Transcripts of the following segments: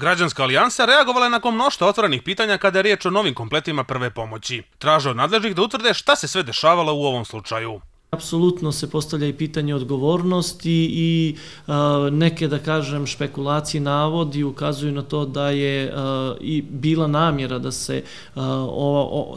Građanska alijansa reagovala je nakon mnošta otvorenih pitanja kada je riječ o novim kompletima prve pomoći. Traže od nadležnih da utvrde šta se sve dešavalo u ovom slučaju. Apsolutno se postavlja i pitanje odgovornosti i neke, da kažem, špekulacije navodi ukazuju na to da je i bila namjera da se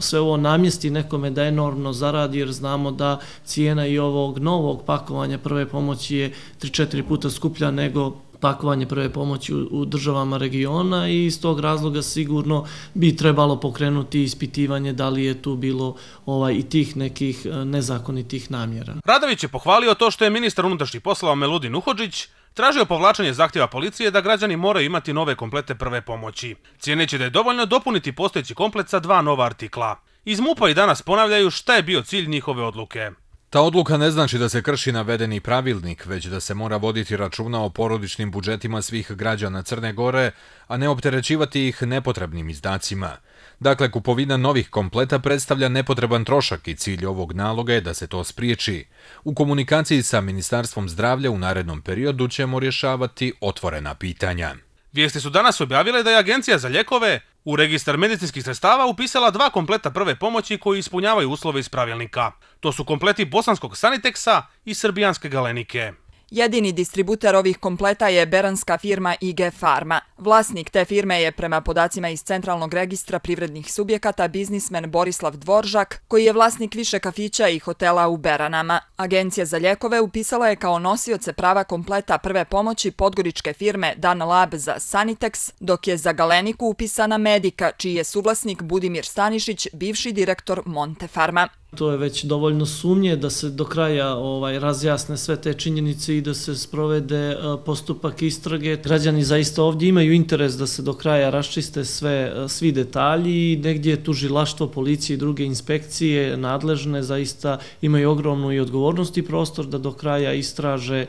sve ovo namjesti nekome da enormno zaradi jer znamo da cijena i ovog novog pakovanja prve pomoći je 3-4 puta skuplja nego pakovanje prve pomoći u, državama regiona i iz tog razloga sigurno bi trebalo pokrenuti ispitivanje da li je tu bilo ovaj i tih nekih e, nezakonitih namjera. Radović je pohvalio to što je ministar unutrašnjih poslova Meludin Uhođić tražio povlačanje zahtjeva policije da građani moraju imati nove komplete prve pomoći. Cijeneće da je dovoljno dopuniti postojeći komplet sa dva nova artikla. Iz MUPA i danas ponavljaju šta je bio cilj njihove odluke. Ta odluka ne znači da se krši navedeni pravilnik, već da se mora voditi računa o porodičnim budžetima svih građana Crne Gore, a ne opterećivati ih nepotrebnim izdacima. Dakle, kupovina novih kompleta predstavlja nepotreban trošak i cilj ovog naloga je da se to spriječi. U komunikaciji sa Ministarstvom zdravlja u narednom periodu ćemo rješavati otvorena pitanja. Vijesti su danas objavile da je Agencija za ljekove U registar medicinskih sredstava upisala dva kompleta prve pomoći koji ispunjavaju uslove iz pravilnika. To su kompleti bosanskog saniteksa i srbijanske galenike. Jedini distributer ovih kompleta je beranska firma IG Pharma. Vlasnik te firme je prema podacima iz Centralnog registra privrednih subjekata biznismen Borislav Dvoržak, koji je vlasnik više kafića i hotela u Beranama. Agencija za ljekove upisala je kao nosioce prava kompleta prve pomoći podgoričke firme Dan Lab za Sanitex, dok je za Galeniku upisana Medika, čiji je suvlasnik Budimir Stanišić, bivši direktor Monte Pharma to je već dovoljno sumnje da se do kraja ovaj razjasne sve te činjenice i da se sprovede e, postupak istrage. Građani zaista ovdje imaju interes da se do kraja raščiste sve e, svi detalji, i negdje je tužilaštvo, policije i druge inspekcije nadležne zaista imaju ogromnu i odgovornost i prostor da do kraja istraže e,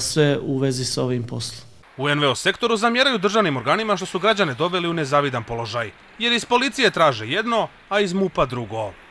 sve u vezi sa ovim poslom. U NVO sektoru zamjeraju državnim organima što su građane doveli u nezavidan položaj, jer iz policije traže jedno, a iz MUPA drugo.